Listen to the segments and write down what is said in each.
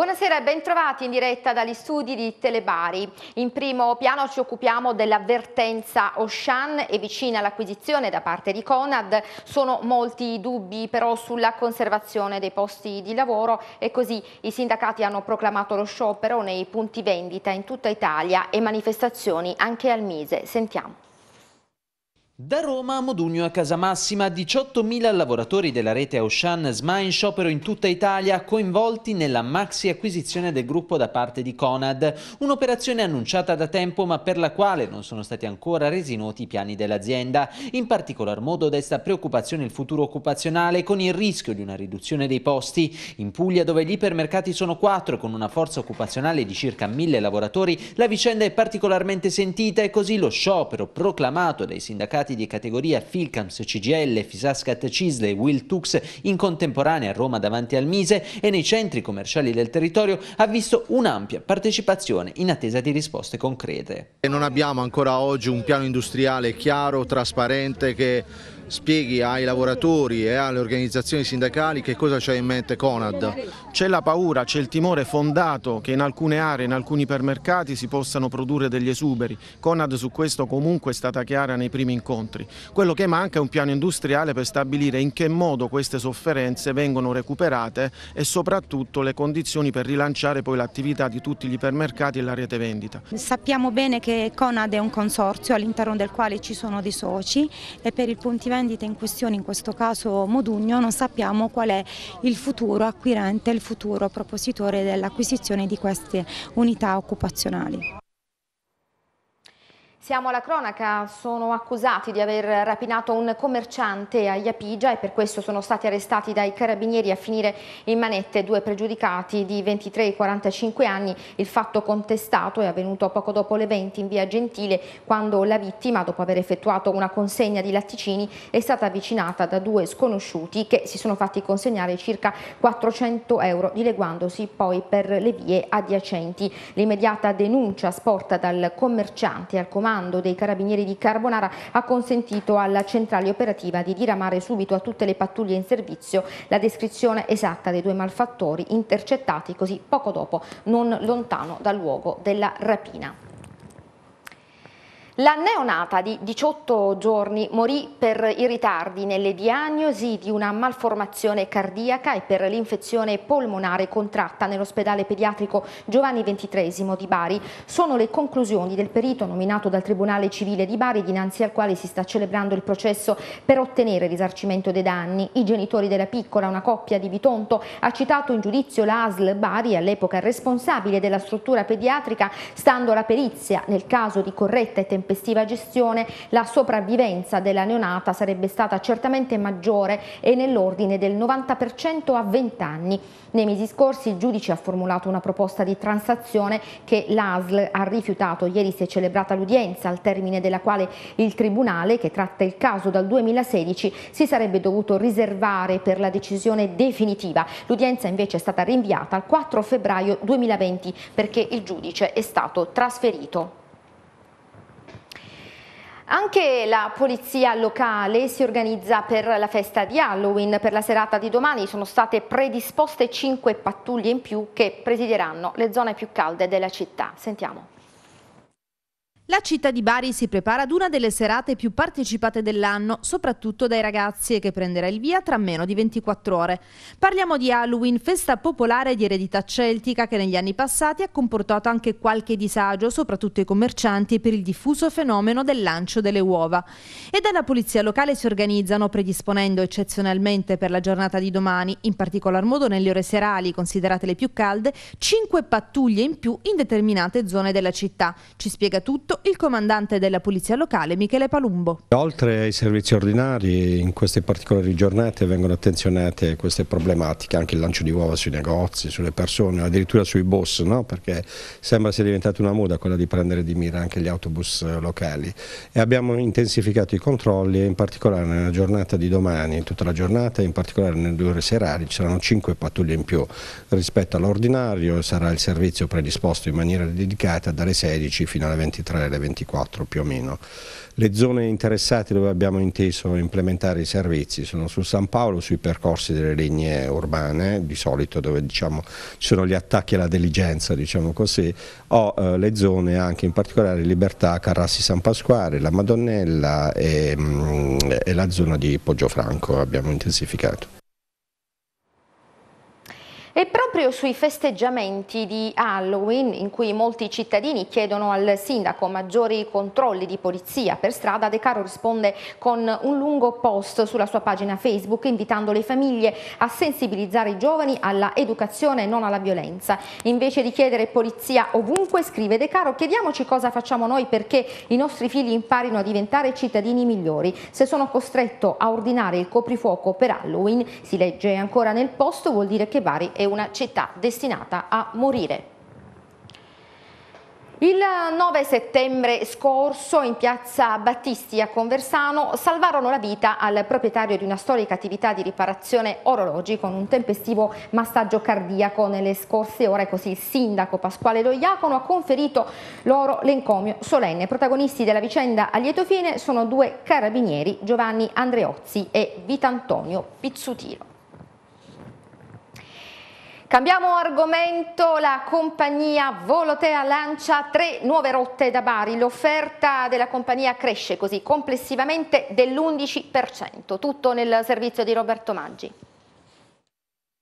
Buonasera e bentrovati in diretta dagli studi di Telebari. In primo piano ci occupiamo dell'avvertenza Oshan e vicina all'acquisizione da parte di Conad. Sono molti i dubbi però sulla conservazione dei posti di lavoro e così i sindacati hanno proclamato lo sciopero nei punti vendita in tutta Italia e manifestazioni anche al Mise. Sentiamo. Da Roma a Modugno a Casamassima, 18.000 lavoratori della rete Auchan Smain sciopero in tutta Italia coinvolti nella maxi acquisizione del gruppo da parte di Conad, un'operazione annunciata da tempo ma per la quale non sono stati ancora resi noti i piani dell'azienda. In particolar modo desta preoccupazione il futuro occupazionale con il rischio di una riduzione dei posti. In Puglia dove gli ipermercati sono quattro con una forza occupazionale di circa 1.000 lavoratori, la vicenda è particolarmente sentita e così lo sciopero proclamato dai sindacati sindacati di categoria Filcams, CGL, Fisascat Cisle, Will Tux in contemporanea a Roma davanti al Mise e nei centri commerciali del territorio ha visto un'ampia partecipazione in attesa di risposte concrete. Non abbiamo ancora oggi un piano industriale chiaro, trasparente che spieghi ai lavoratori e alle organizzazioni sindacali che cosa c'è in mente Conad. C'è la paura, c'è il timore fondato che in alcune aree, in alcuni ipermercati si possano produrre degli esuberi. Conad su questo comunque è stata chiara nei primi incontri. Quello che manca è un piano industriale per stabilire in che modo queste sofferenze vengono recuperate e soprattutto le condizioni per rilanciare poi l'attività di tutti gli ipermercati e la rete vendita. Sappiamo bene che Conad è un consorzio all'interno del quale ci sono dei soci e per il puntivento rendita in questione, in questo caso Modugno, non sappiamo qual è il futuro acquirente, il futuro propositore dell'acquisizione di queste unità occupazionali. Siamo alla cronaca, sono accusati di aver rapinato un commerciante a Iapigia e per questo sono stati arrestati dai carabinieri a finire in manette due pregiudicati di 23 e 45 anni. Il fatto contestato è avvenuto poco dopo le 20 in via Gentile quando la vittima, dopo aver effettuato una consegna di latticini, è stata avvicinata da due sconosciuti che si sono fatti consegnare circa 400 euro dileguandosi poi per le vie adiacenti. L'immediata denuncia sporta dal commerciante al comando comando dei carabinieri di Carbonara ha consentito alla centrale operativa di diramare subito a tutte le pattuglie in servizio la descrizione esatta dei due malfattori intercettati così poco dopo, non lontano dal luogo della rapina. La neonata di 18 giorni morì per i ritardi nelle diagnosi di una malformazione cardiaca e per l'infezione polmonare contratta nell'ospedale pediatrico Giovanni XXIII di Bari. Sono le conclusioni del perito nominato dal Tribunale Civile di Bari dinanzi al quale si sta celebrando il processo per ottenere risarcimento dei danni. I genitori della piccola, una coppia di Vitonto, ha citato in giudizio l'ASL Bari, all'epoca responsabile della struttura pediatrica, stando alla perizia nel caso di corretta e tempestiva tempestiva gestione la sopravvivenza della neonata sarebbe stata certamente maggiore e nell'ordine del 90% a 20 anni. Nei mesi scorsi il giudice ha formulato una proposta di transazione che l'ASL ha rifiutato. Ieri si è celebrata l'udienza al termine della quale il Tribunale, che tratta il caso dal 2016, si sarebbe dovuto riservare per la decisione definitiva. L'udienza invece è stata rinviata al 4 febbraio 2020 perché il giudice è stato trasferito. Anche la polizia locale si organizza per la festa di Halloween. Per la serata di domani sono state predisposte cinque pattuglie in più che presideranno le zone più calde della città. Sentiamo. La città di Bari si prepara ad una delle serate più partecipate dell'anno, soprattutto dai ragazzi, e che prenderà il via tra meno di 24 ore. Parliamo di Halloween, festa popolare di eredità celtica che negli anni passati ha comportato anche qualche disagio, soprattutto ai commercianti, per il diffuso fenomeno del lancio delle uova. E dalla polizia locale si organizzano, predisponendo eccezionalmente per la giornata di domani, in particolar modo nelle ore serali, considerate le più calde, 5 pattuglie in più in determinate zone della città. Ci spiega tutto il comandante della Polizia Locale Michele Palumbo. Oltre ai servizi ordinari, in queste particolari giornate vengono attenzionate queste problematiche, anche il lancio di uova sui negozi, sulle persone, addirittura sui boss, no? perché sembra sia diventata una moda quella di prendere di mira anche gli autobus eh, locali. E abbiamo intensificato i controlli in particolare nella giornata di domani, in tutta la giornata, in particolare nelle due ore serali, ci saranno 5 pattuglie in più rispetto all'ordinario, sarà il servizio predisposto in maniera dedicata dalle 16 fino alle 23 alle 24 più o meno. Le zone interessate dove abbiamo inteso implementare i servizi sono su San Paolo, sui percorsi delle linee urbane, di solito dove diciamo, ci sono gli attacchi alla diligenza, diciamo così, o eh, le zone anche in particolare Libertà, Carrassi San Pasquale, la Madonnella e, mh, mm, e la zona di Poggio Franco abbiamo intensificato. E proprio sui festeggiamenti di Halloween, in cui molti cittadini chiedono al sindaco maggiori controlli di polizia per strada, De Caro risponde con un lungo post sulla sua pagina Facebook invitando le famiglie a sensibilizzare i giovani alla educazione e non alla violenza. Invece di chiedere polizia ovunque, scrive De Caro, chiediamoci cosa facciamo noi perché i nostri figli imparino a diventare cittadini migliori. Se sono costretto a ordinare il coprifuoco per Halloween, si legge ancora nel post, vuol dire che vari è una città destinata a morire. Il 9 settembre scorso in piazza Battisti a Conversano salvarono la vita al proprietario di una storica attività di riparazione orologi con un tempestivo massaggio cardiaco nelle scorse ore, così il sindaco Pasquale Loiacono ha conferito loro l'encomio solenne. Protagonisti della vicenda a lieto fine sono due carabinieri Giovanni Andreozzi e Vitantonio Pizzutino. Cambiamo argomento, la compagnia Volotea lancia tre nuove rotte da Bari, l'offerta della compagnia cresce così complessivamente dell'11%, tutto nel servizio di Roberto Maggi.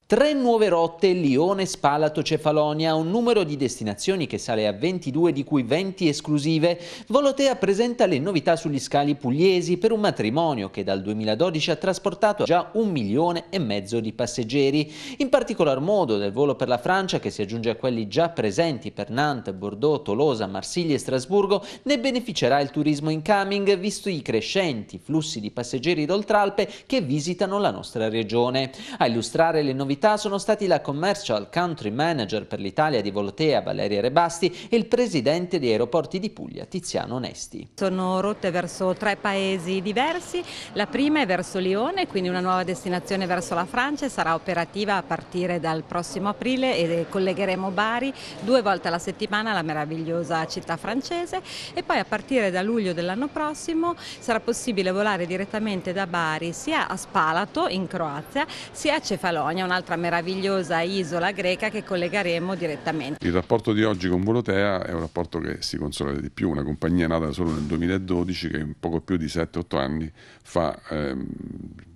Tre nuove rotte Lione-Spalato-Cefalonia, un numero di destinazioni che sale a 22 di cui 20 esclusive. Volotea presenta le novità sugli scali pugliesi per un matrimonio che dal 2012 ha trasportato già un milione e mezzo di passeggeri. In particolar modo del volo per la Francia che si aggiunge a quelli già presenti per Nantes, Bordeaux, Tolosa, Marsiglia e Strasburgo ne beneficerà il turismo in coming visto i crescenti flussi di passeggeri d'Oltralpe che visitano la nostra regione. A illustrare le novità novità sono stati la Commercial Country Manager per l'Italia di Volotea Valeria Rebasti e il Presidente di Aeroporti di Puglia Tiziano Onesti. Sono rotte verso tre paesi diversi, la prima è verso Lione, quindi una nuova destinazione verso la Francia e sarà operativa a partire dal prossimo aprile e collegheremo Bari due volte alla settimana alla meravigliosa città francese e poi a partire da luglio dell'anno prossimo sarà possibile volare direttamente da Bari sia a Spalato in Croazia sia a Cefalonia, un'altra un'altra meravigliosa isola greca che collegheremo direttamente. Il rapporto di oggi con Volotea è un rapporto che si consola di più, una compagnia nata solo nel 2012 che in poco più di 7-8 anni fa ehm,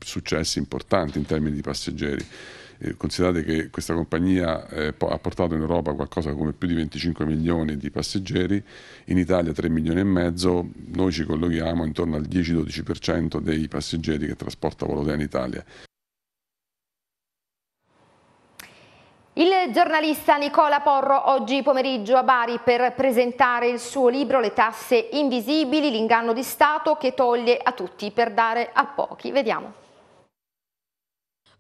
successi importanti in termini di passeggeri eh, considerate che questa compagnia eh, ha portato in Europa qualcosa come più di 25 milioni di passeggeri, in Italia 3 milioni e mezzo, noi ci collochiamo intorno al 10-12% dei passeggeri che trasporta Volotea in Italia. Il giornalista Nicola Porro oggi pomeriggio a Bari per presentare il suo libro Le tasse invisibili, l'inganno di Stato che toglie a tutti per dare a pochi. Vediamo.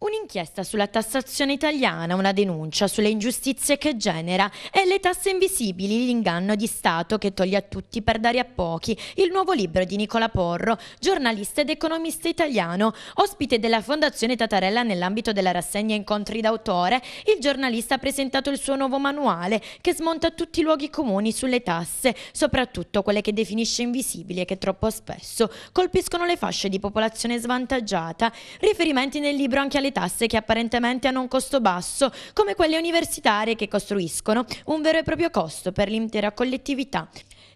Un'inchiesta sulla tassazione italiana, una denuncia sulle ingiustizie che genera e le tasse invisibili, l'inganno di Stato che toglie a tutti per dare a pochi, il nuovo libro di Nicola Porro, giornalista ed economista italiano, ospite della Fondazione Tatarella nell'ambito della rassegna Incontri d'autore, il giornalista ha presentato il suo nuovo manuale che smonta tutti i luoghi comuni sulle tasse, soprattutto quelle che definisce invisibili e che troppo spesso colpiscono le fasce di popolazione svantaggiata. Riferimenti nel libro anche alle tasse che apparentemente hanno un costo basso, come quelle universitarie che costruiscono un vero e proprio costo per l'intera collettività.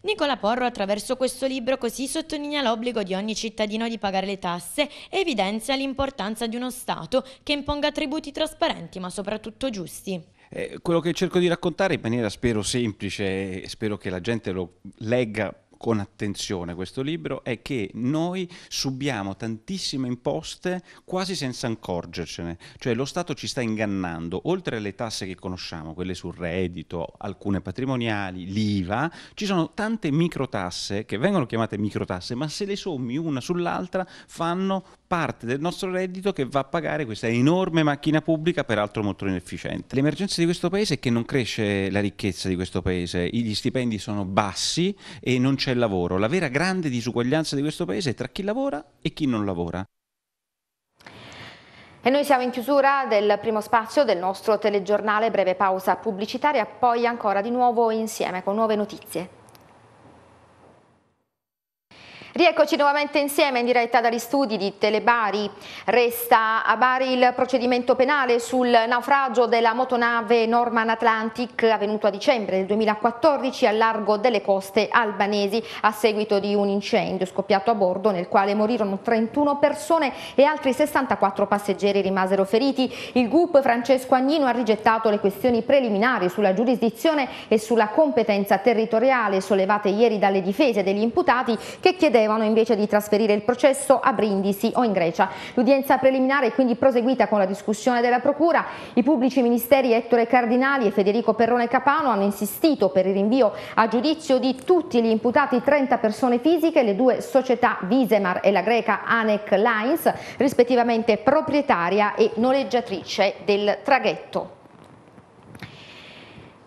Nicola Porro attraverso questo libro così sottolinea l'obbligo di ogni cittadino di pagare le tasse e evidenzia l'importanza di uno Stato che imponga tributi trasparenti ma soprattutto giusti. Eh, quello che cerco di raccontare in maniera spero semplice e spero che la gente lo legga con attenzione questo libro è che noi subiamo tantissime imposte quasi senza accorgercene, cioè lo Stato ci sta ingannando, oltre alle tasse che conosciamo, quelle sul reddito, alcune patrimoniali, l'IVA, ci sono tante microtasse che vengono chiamate microtasse, ma se le sommi una sull'altra fanno parte del nostro reddito che va a pagare questa enorme macchina pubblica, peraltro molto inefficiente. L'emergenza di questo paese è che non cresce la ricchezza di questo paese, gli stipendi sono bassi e non c'è lavoro. La vera grande disuguaglianza di questo paese è tra chi lavora e chi non lavora. E noi siamo in chiusura del primo spazio del nostro telegiornale, breve pausa pubblicitaria, poi ancora di nuovo insieme con nuove notizie. Rieccoci nuovamente insieme in diretta dagli studi di Telebari. Resta a Bari il procedimento penale sul naufragio della motonave Norman Atlantic avvenuto a dicembre del 2014 al largo delle coste albanesi a seguito di un incendio scoppiato a bordo nel quale morirono 31 persone e altri 64 passeggeri rimasero feriti. Il GUP Francesco Agnino ha rigettato le questioni preliminari sulla giurisdizione e sulla competenza territoriale sollevate ieri dalle difese degli imputati che chiedevano chiedevano invece di trasferire il processo a Brindisi o in Grecia. L'udienza preliminare è quindi proseguita con la discussione della Procura. I pubblici ministeri Ettore Cardinali e Federico Perrone Capano hanno insistito per il rinvio a giudizio di tutti gli imputati 30 persone fisiche, le due società Visemar e la greca Anec Lines, rispettivamente proprietaria e noleggiatrice del traghetto.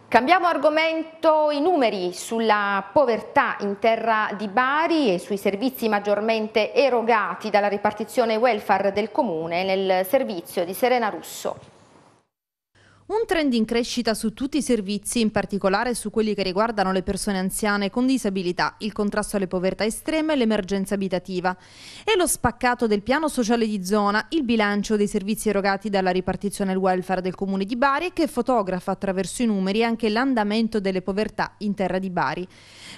Cambiamo argomento, i numeri sulla povertà in terra di Bari e sui servizi maggiormente erogati dalla ripartizione welfare del comune nel servizio di Serena Russo. Un trend in crescita su tutti i servizi, in particolare su quelli che riguardano le persone anziane con disabilità, il contrasto alle povertà estreme e l'emergenza abitativa. E lo spaccato del piano sociale di zona, il bilancio dei servizi erogati dalla ripartizione al welfare del comune di Bari che fotografa attraverso i numeri anche l'andamento delle povertà in terra di Bari.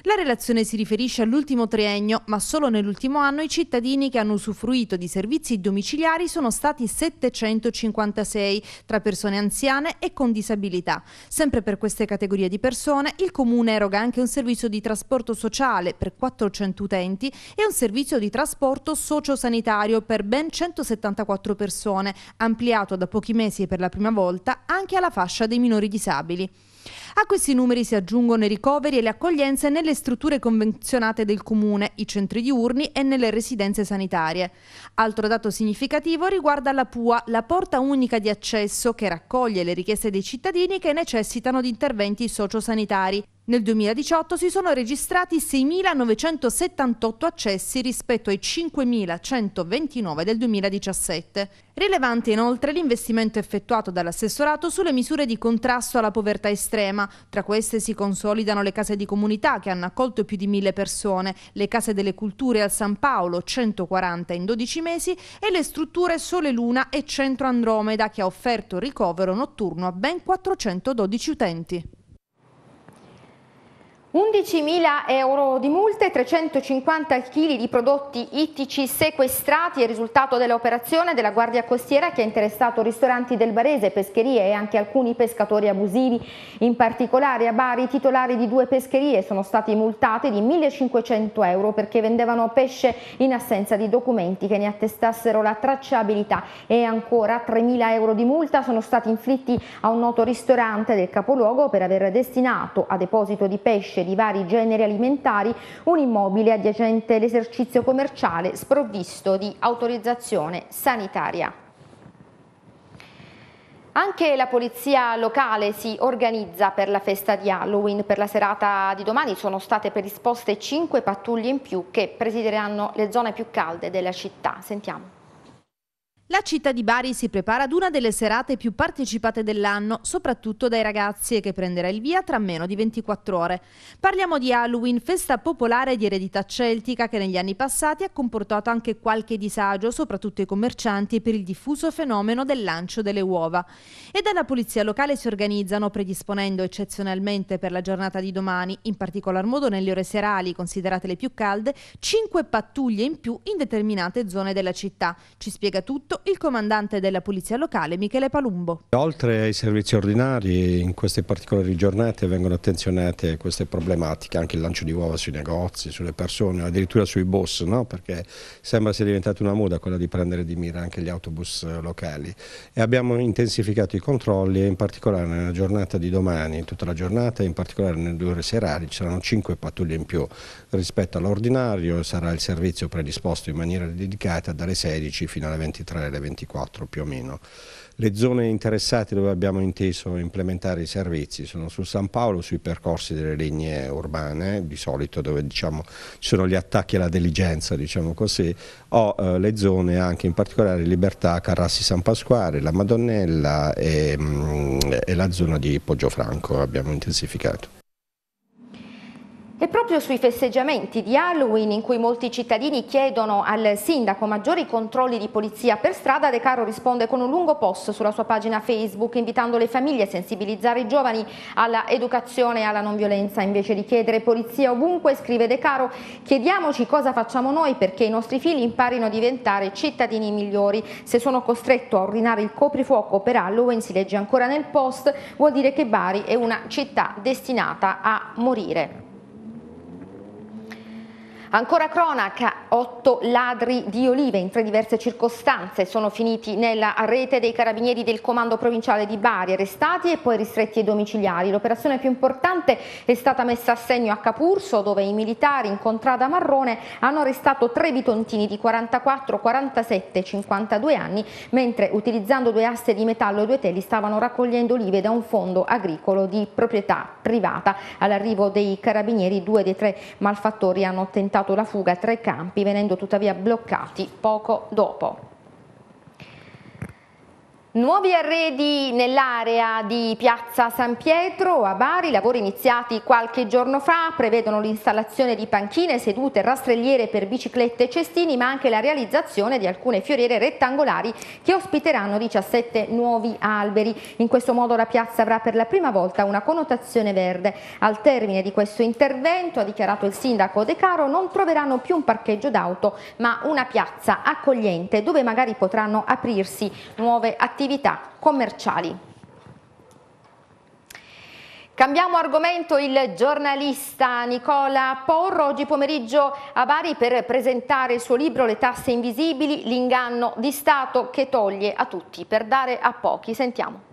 La relazione si riferisce all'ultimo triennio, ma solo nell'ultimo anno i cittadini che hanno usufruito di servizi domiciliari sono stati 756 tra persone anziane e con disabilità. Sempre per queste categorie di persone il Comune eroga anche un servizio di trasporto sociale per 400 utenti e un servizio di trasporto sociosanitario per ben 174 persone, ampliato da pochi mesi per la prima volta anche alla fascia dei minori disabili. A questi numeri si aggiungono i ricoveri e le accoglienze nelle strutture convenzionate del Comune, i centri diurni e nelle residenze sanitarie. Altro dato significativo riguarda la PUA, la porta unica di accesso che raccoglie le richieste dei cittadini che necessitano di interventi sociosanitari nel 2018 si sono registrati 6.978 accessi rispetto ai 5.129 del 2017. Rilevante inoltre l'investimento effettuato dall'assessorato sulle misure di contrasto alla povertà estrema. Tra queste si consolidano le case di comunità che hanno accolto più di mille persone, le case delle culture al San Paolo 140 in 12 mesi e le strutture Sole Luna e Centro Andromeda che ha offerto ricovero notturno a ben 412 utenti. 11.000 euro di multe, 350 kg di prodotti ittici sequestrati è il risultato dell'operazione della Guardia Costiera che ha interessato ristoranti del Barese, pescherie e anche alcuni pescatori abusivi. In particolare a Bari i titolari di due pescherie sono stati multati di 1.500 euro perché vendevano pesce in assenza di documenti che ne attestassero la tracciabilità e ancora 3.000 euro di multa sono stati inflitti a un noto ristorante del capoluogo per aver destinato a deposito di pesce superficie di vari generi alimentari un immobile adiacente all'esercizio commerciale sprovvisto di autorizzazione sanitaria. Anche la polizia locale si organizza per la festa di Halloween. Per la serata di domani sono state predisposte 5 pattuglie in più che presideranno le zone più calde della città. Sentiamo. La città di Bari si prepara ad una delle serate più partecipate dell'anno, soprattutto dai ragazzi, e che prenderà il via tra meno di 24 ore. Parliamo di Halloween, festa popolare di eredità celtica che negli anni passati ha comportato anche qualche disagio, soprattutto ai commercianti, per il diffuso fenomeno del lancio delle uova. E dalla polizia locale si organizzano, predisponendo eccezionalmente per la giornata di domani, in particolar modo nelle ore serali, considerate le più calde, 5 pattuglie in più in determinate zone della città. Ci spiega tutto il comandante della Polizia Locale Michele Palumbo. Oltre ai servizi ordinari, in queste particolari giornate vengono attenzionate queste problematiche, anche il lancio di uova sui negozi, sulle persone, addirittura sui boss, no? perché sembra sia diventata una moda quella di prendere di mira anche gli autobus eh, locali. E abbiamo intensificato i controlli e in particolare nella giornata di domani, in tutta la giornata, in particolare nelle due ore serali, ci saranno 5 pattuglie in più rispetto all'ordinario, sarà il servizio predisposto in maniera dedicata dalle 16 fino alle 23 alle 24 più o meno. Le zone interessate dove abbiamo inteso implementare i servizi sono su San Paolo, sui percorsi delle linee urbane, di solito dove diciamo, ci sono gli attacchi alla diligenza, diciamo così, o eh, le zone anche in particolare Libertà, Carrassi San Pasquale, La Madonnella e, mh, mm, e la zona di Poggio Franco abbiamo intensificato. E proprio sui festeggiamenti di Halloween in cui molti cittadini chiedono al sindaco maggiori controlli di polizia per strada, De Caro risponde con un lungo post sulla sua pagina Facebook invitando le famiglie a sensibilizzare i giovani alla educazione e alla non violenza. Invece di chiedere polizia ovunque, scrive De Caro, chiediamoci cosa facciamo noi perché i nostri figli imparino a diventare cittadini migliori. Se sono costretto a ordinare il coprifuoco per Halloween, si legge ancora nel post, vuol dire che Bari è una città destinata a morire. Ancora cronaca, otto ladri di olive in tre diverse circostanze sono finiti nella rete dei carabinieri del comando provinciale di Bari, arrestati e poi ristretti ai domiciliari. L'operazione più importante è stata messa a segno a Capurso, dove i militari in contrada marrone hanno arrestato tre bitontini di 44, 47 e 52 anni, mentre utilizzando due aste di metallo e due teli stavano raccogliendo olive da un fondo agricolo di proprietà privata. All'arrivo dei carabinieri due dei tre malfattori hanno tentato la fuga a tre campi divenendo tuttavia bloccati poco dopo. Nuovi arredi nell'area di Piazza San Pietro a Bari, lavori iniziati qualche giorno fa prevedono l'installazione di panchine, sedute, rastrelliere per biciclette e cestini ma anche la realizzazione di alcune fioriere rettangolari che ospiteranno 17 nuovi alberi. In questo modo la piazza avrà per la prima volta una connotazione verde. Al termine di questo intervento, ha dichiarato il sindaco De Caro, non troveranno più un parcheggio d'auto ma una piazza accogliente dove magari potranno aprirsi nuove attività attività commerciali. Cambiamo argomento, il giornalista Nicola Porro oggi pomeriggio a Bari per presentare il suo libro Le tasse invisibili, l'inganno di Stato che toglie a tutti per dare a pochi. Sentiamo.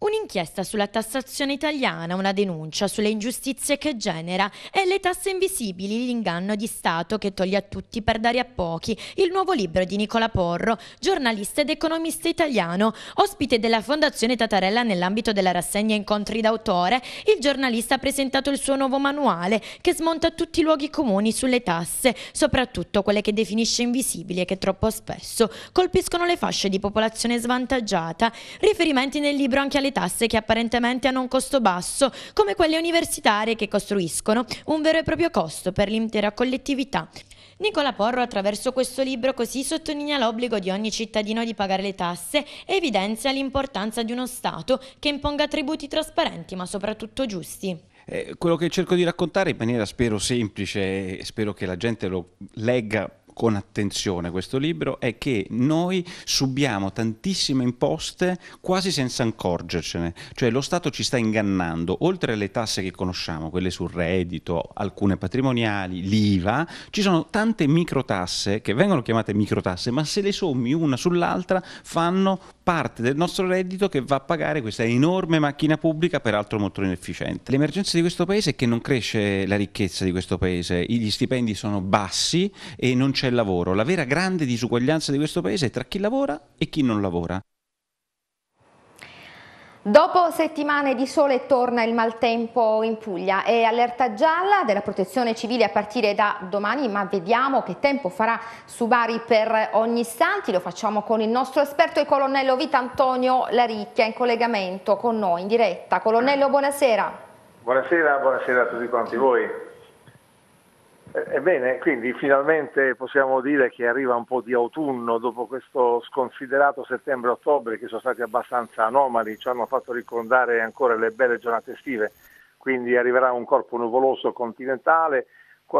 Un'inchiesta sulla tassazione italiana, una denuncia sulle ingiustizie che genera e le tasse invisibili, l'inganno di Stato che toglie a tutti per dare a pochi, il nuovo libro di Nicola Porro, giornalista ed economista italiano, ospite della Fondazione Tatarella nell'ambito della rassegna Incontri d'autore, il giornalista ha presentato il suo nuovo manuale che smonta tutti i luoghi comuni sulle tasse, soprattutto quelle che definisce invisibili e che troppo spesso colpiscono le fasce di popolazione svantaggiata. Riferimenti nel libro anche alle le tasse che apparentemente hanno un costo basso, come quelle universitarie che costruiscono un vero e proprio costo per l'intera collettività. Nicola Porro attraverso questo libro così sottolinea l'obbligo di ogni cittadino di pagare le tasse e evidenzia l'importanza di uno Stato che imponga tributi trasparenti ma soprattutto giusti. Eh, quello che cerco di raccontare in maniera spero semplice e spero che la gente lo legga con attenzione questo libro è che noi subiamo tantissime imposte quasi senza accorgercene, cioè lo Stato ci sta ingannando, oltre alle tasse che conosciamo, quelle sul reddito, alcune patrimoniali, l'IVA, ci sono tante microtasse che vengono chiamate microtasse, ma se le sommi una sull'altra fanno parte del nostro reddito che va a pagare questa enorme macchina pubblica, peraltro molto inefficiente. L'emergenza di questo paese è che non cresce la ricchezza di questo paese, gli stipendi sono bassi e non c'è lavoro. La vera grande disuguaglianza di questo paese è tra chi lavora e chi non lavora. Dopo settimane di sole torna il maltempo in Puglia e allerta gialla della protezione civile a partire da domani, ma vediamo che tempo farà su Bari per ogni istanti. Lo facciamo con il nostro esperto, e colonnello Vita Antonio Laricchia, in collegamento con noi in diretta. Colonnello, buonasera. Buonasera, buonasera a tutti quanti voi. Eh, ebbene, quindi finalmente possiamo dire che arriva un po' di autunno dopo questo sconsiderato settembre-ottobre che sono stati abbastanza anomali, ci hanno fatto ricordare ancora le belle giornate estive, quindi arriverà un corpo nuvoloso continentale,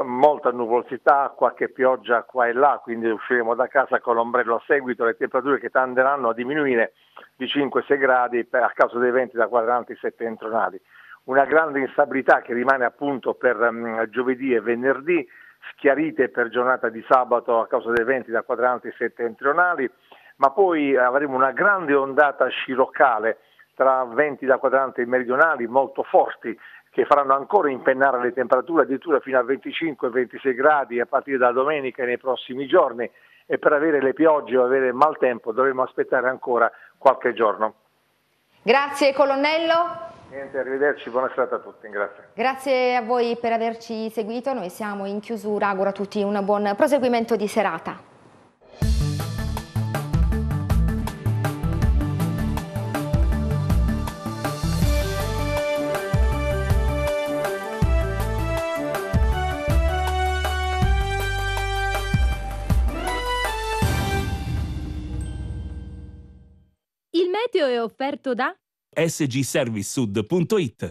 molta nuvolosità, qualche pioggia qua e là, quindi usciremo da casa con l'ombrello a seguito, le temperature che tenderanno a diminuire di 5-6 gradi a causa dei venti da quadranti settentrionali una grande instabilità che rimane appunto per mm, giovedì e venerdì, schiarite per giornata di sabato a causa dei venti da quadranti settentrionali, ma poi avremo una grande ondata sciroccale tra venti da quadranti meridionali molto forti che faranno ancora impennare le temperature addirittura fino a 25-26 gradi a partire da domenica e nei prossimi giorni e per avere le piogge o avere maltempo dovremo aspettare ancora qualche giorno. Grazie colonnello. Niente, arrivederci, buona serata a tutti, grazie. Grazie a voi per averci seguito, noi siamo in chiusura, auguro a tutti un buon proseguimento di serata. Il meteo è offerto da sgservicesud.it.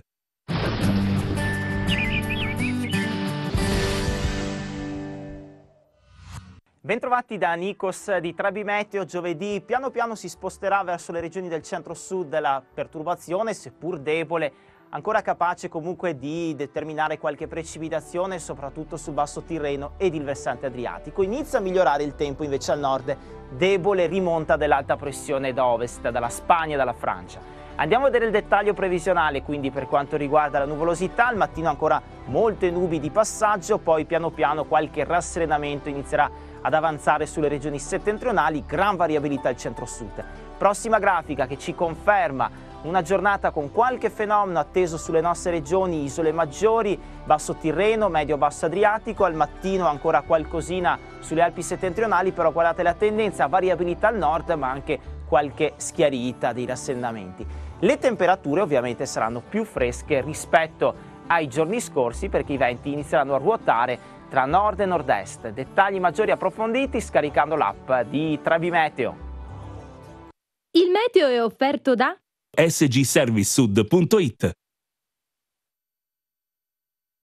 Bentrovati da Nikos di Trebimeteo, giovedì piano piano si sposterà verso le regioni del centro-sud la perturbazione, seppur debole, ancora capace comunque di determinare qualche precipitazione soprattutto sul basso Tirreno ed il versante adriatico. Inizia a migliorare il tempo invece al nord, debole rimonta dell'alta pressione da ovest, dalla Spagna e dalla Francia. Andiamo a vedere il dettaglio previsionale, quindi per quanto riguarda la nuvolosità, al mattino ancora molte nubi di passaggio, poi piano piano qualche rasserenamento inizierà ad avanzare sulle regioni settentrionali, gran variabilità al centro-sud. Prossima grafica che ci conferma una giornata con qualche fenomeno atteso sulle nostre regioni, isole maggiori, basso Tirreno, medio basso Adriatico, al mattino ancora qualcosina sulle Alpi settentrionali, però guardate la tendenza, variabilità al nord ma anche qualche schiarita dei rassennamenti. Le temperature ovviamente saranno più fresche rispetto ai giorni scorsi perché i venti inizieranno a ruotare tra nord e nord-est. Dettagli maggiori approfonditi scaricando l'app di Travi Meteo. Il meteo è offerto da sgservicesud.it